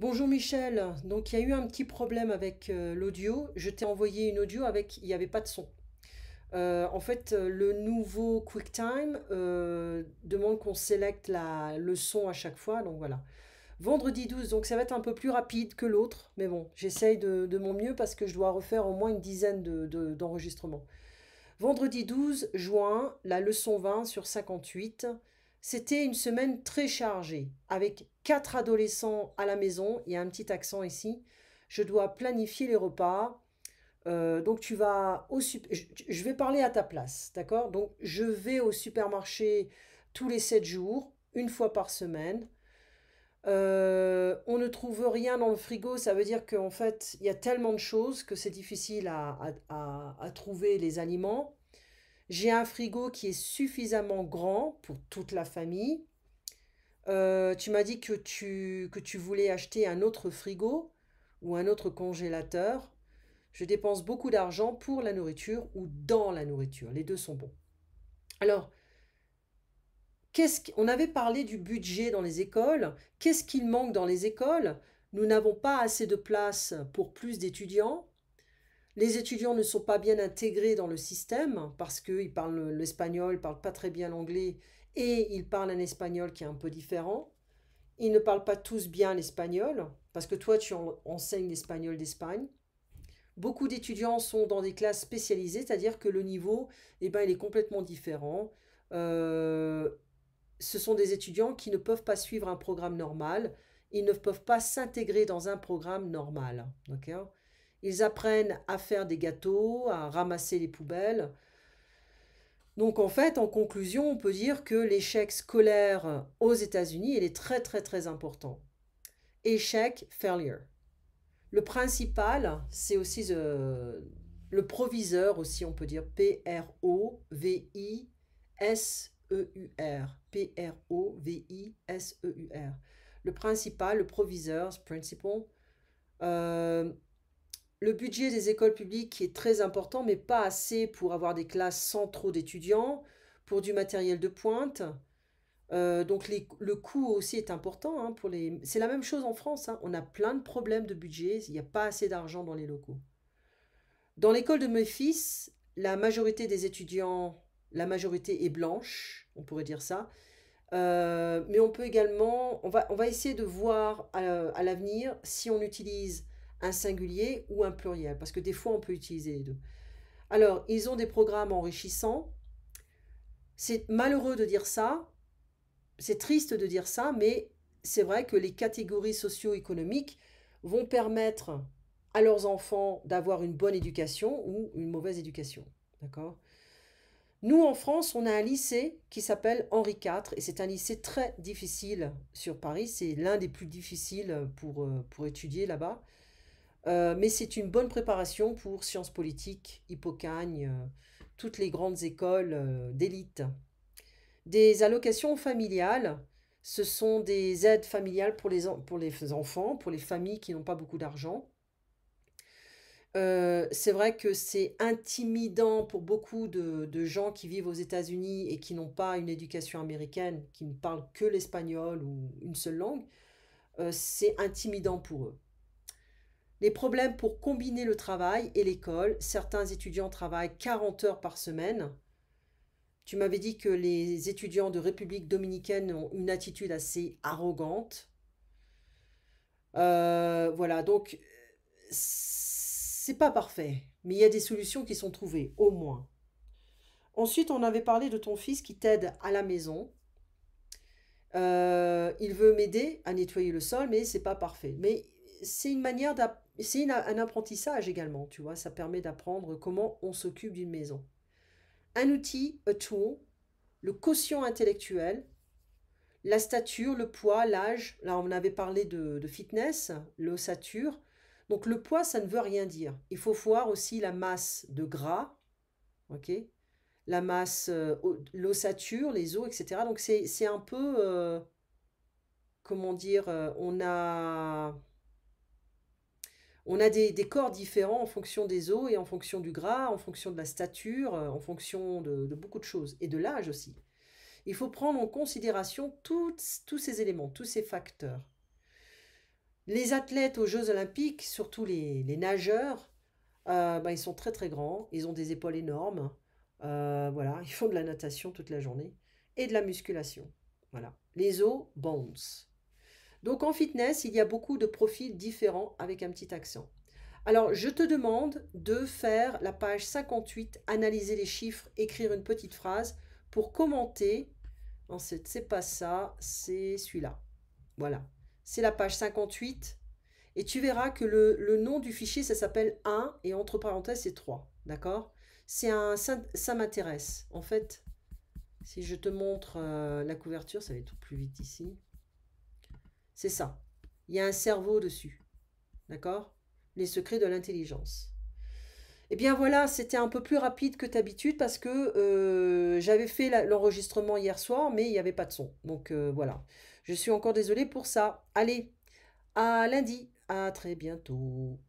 Bonjour Michel, donc il y a eu un petit problème avec euh, l'audio. Je t'ai envoyé une audio avec, il n'y avait pas de son. Euh, en fait, euh, le nouveau QuickTime demande qu'on sélecte la, leçon à chaque fois, donc voilà. Vendredi 12, donc ça va être un peu plus rapide que l'autre, mais bon, j'essaye de, mon mieux parce que je dois refaire au moins une dizaine d'enregistrements. De, Vendredi 12 juin, la leçon 20 sur 58. C'était une semaine très chargée, avec quatre adolescents à la maison, il y a un petit accent ici. Je dois planifier les repas. Euh, donc tu vas au je vais parler à ta place, d'accord Donc je vais au supermarché tous les sept jours, une fois par semaine. Euh, on ne trouve rien dans le frigo, ça veut dire qu'en fait, il y a tellement de choses que c'est difficile à trouver les aliments. J'ai un frigo qui est suffisamment grand pour toute la famille. Euh, tu m'as dit que tu, que tu voulais acheter un autre frigo ou un autre congélateur. Je dépense beaucoup d'argent pour la nourriture ou dans la nourriture. Les deux sont bons. Alors, qu'est-ce qu'on avait parlé du budget dans les écoles. Qu'est-ce qu'il manque dans les écoles Nous n'avons pas assez de place pour plus d'étudiants. Les étudiants ne sont pas bien intégrés dans le système parce qu'ils parlent l'espagnol, ils parlent pas très bien l'anglais et ils parlent un espagnol qui est un peu différent. Ils ne parlent pas tous bien l'espagnol parce que toi tu enseignes l'espagnol d'Espagne. Beaucoup d'étudiants sont dans des classes spécialisées, c'est-à-dire que le niveau, eh ben, il est complètement différent. Euh, ce sont des étudiants qui ne peuvent pas suivre un programme normal. Ils ne peuvent pas s'intégrer dans un programme normal. d'accord ils apprennent à faire des gâteaux, à ramasser les poubelles. Donc en fait, en conclusion, on peut dire que l'échec scolaire aux États-Unis, il est très très très important. Échec, failure. Le principal, c'est aussi euh, le proviseur aussi, on peut dire P-R-O-V-I-S-E-U-R. P-R-O-V-I-S-E-U-R. E le principal, le proviseur, principal. Euh, le budget des écoles publiques est très important, mais pas assez pour avoir des classes sans trop d'étudiants, pour du matériel de pointe. Euh, donc les, le coût aussi est important. Hein, pour les... C'est la même chose en France. Hein. On a plein de problèmes de budget. Il n'y a pas assez d'argent dans les locaux. Dans l'école de mes fils, la majorité des étudiants, la majorité est blanche, on pourrait dire ça. Euh, mais on peut également, on va, on va essayer de voir euh, à l'avenir si on utilise un singulier ou un pluriel, parce que des fois on peut utiliser les deux. Alors, ils ont des programmes enrichissants. C'est malheureux de dire ça, c'est triste de dire ça, mais c'est vrai que les catégories socio-économiques vont permettre à leurs enfants d'avoir une bonne éducation ou une mauvaise éducation. D'accord Nous, en France, on a un lycée qui s'appelle Henri IV et c'est un lycée très difficile sur Paris. C'est l'un des plus difficiles pour, euh, pour étudier là-bas. Euh, mais c'est une bonne préparation pour sciences politiques, Hippocagne, euh, toutes les grandes écoles euh, d'élite. Des allocations familiales, ce sont des aides familiales pour les, enfants, pour les familles qui n'ont pas beaucoup d'argent. c'est vrai que c'est intimidant pour beaucoup de, de, gens qui vivent aux États-Unis et qui n'ont pas une éducation américaine, qui ne parlent que l'espagnol ou une seule langue. c'est intimidant pour eux. Les problèmes pour combiner le travail et l'école. Certains étudiants travaillent 40 heures par semaine. Tu m'avais dit que les étudiants de République dominicaine ont une attitude assez arrogante. Euh, voilà, donc c'est pas parfait, mais il y a des solutions qui sont trouvées, au moins. Ensuite, on avait parlé de ton fils qui t'aide à la maison. Euh, il veut m'aider à nettoyer le sol, mais c'est pas parfait. Mais c'est une manière c'est un apprentissage également, tu vois, ça permet d'apprendre comment on s'occupe d'une maison. Un outil, a tool, le quotient intellectuel, la stature, le poids, l'âge. Là, on avait parlé de, fitness, l'ossature. Donc, le poids, ça ne veut rien dire. Il faut voir aussi la masse de gras, ok la masse, euh, l'ossature, les os, etc. Donc, c'est un peu, euh, comment dire, euh, on a on a des, corps différents en fonction des os et en fonction du gras, en fonction de la stature, euh, en fonction de, beaucoup de choses, et de l'âge aussi. Il faut prendre en considération tous ces éléments, tous ces facteurs. Les athlètes aux Jeux olympiques, surtout les, nageurs, euh, bah, ils sont très très grands, ils ont des épaules énormes, euh, voilà, ils font de la natation toute la journée, et de la musculation. Voilà. Les os, bones. Donc en fitness, il y a beaucoup de profils différents avec un petit accent. Alors je te demande de faire la page 58, analyser les chiffres, écrire une petite phrase pour commenter. c'est pas ça, c'est celui-là. Voilà, c'est la page 58. Et tu verras que le, nom du fichier, ça s'appelle 1 et entre parenthèses, c'est 3. D'accord C'est ça, m'intéresse. En fait, si je te montre euh, la couverture, ça va être tout plus vite ici. C'est ça. Il y a un cerveau dessus. D'accord Les secrets de l'intelligence. Eh bien voilà, c'était un peu plus rapide que d'habitude parce que euh, j'avais fait l'enregistrement hier soir, mais il n'y avait pas de son. Donc euh, voilà, je suis encore désolée pour ça. Allez, à lundi, à très bientôt.